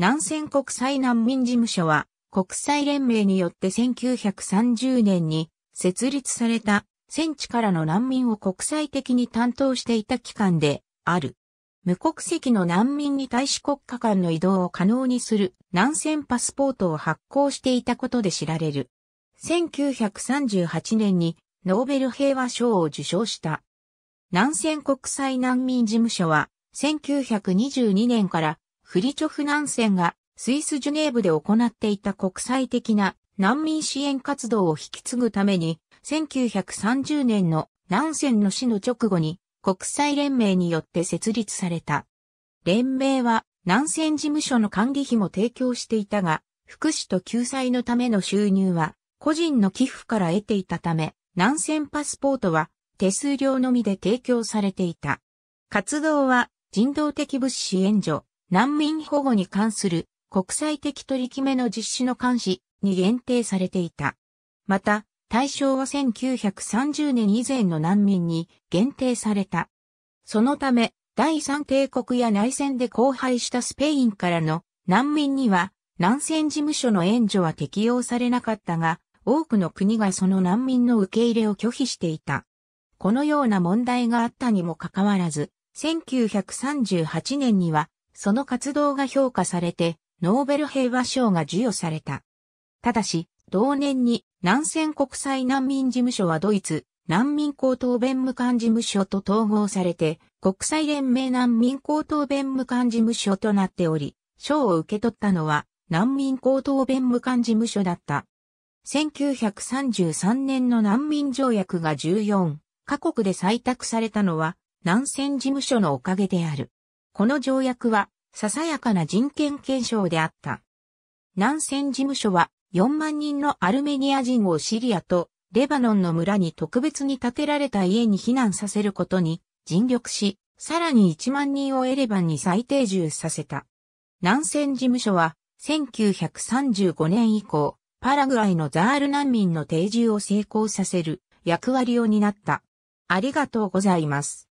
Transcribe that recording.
南線国際難民事務所は国際連盟によって1930年に設立された戦地からの難民を国際的に担当していた機関である。無国籍の難民に対し国家間の移動を可能にする南線パスポートを発行していたことで知られる。1938年にノーベル平和賞を受賞した。南線国際難民事務所は1922年からフリチョフ・ナンセンがスイス・ジュネーブで行っていた国際的な難民支援活動を引き継ぐために、1930年のナンセンの死の直後に国際連盟によって設立された。連盟は南線事務所の管理費も提供していたが、福祉と救済のための収入は個人の寄付から得ていたため、南線パスポートは手数料のみで提供されていた。活動は人道的物資援助、難民保護に関する国際的取り決めの実施の監視に限定されていた。また、対象は1930年以前の難民に限定された。そのため、第三帝国や内戦で荒廃したスペインからの難民には、南戦事務所の援助は適用されなかったが、多くの国がその難民の受け入れを拒否していた。このような問題があったにもかかわらず、1938年にはその活動が評価されて、ノーベル平和賞が授与された。ただし、同年に南線国際難民事務所はドイツ難民高等弁務官事務所と統合されて、国際連盟難民高等弁務官事務所となっており、賞を受け取ったのは難民高等弁務官事務所だった。1933年の難民条約が14カ国で採択されたのは、南線事務所のおかげである。この条約は、ささやかな人権検証であった。南線事務所は、4万人のアルメニア人をシリアとレバノンの村に特別に建てられた家に避難させることに尽力し、さらに1万人をエレバンに再定住させた。南線事務所は、1935年以降、パラグアイのザール難民の定住を成功させる役割を担った。ありがとうございます。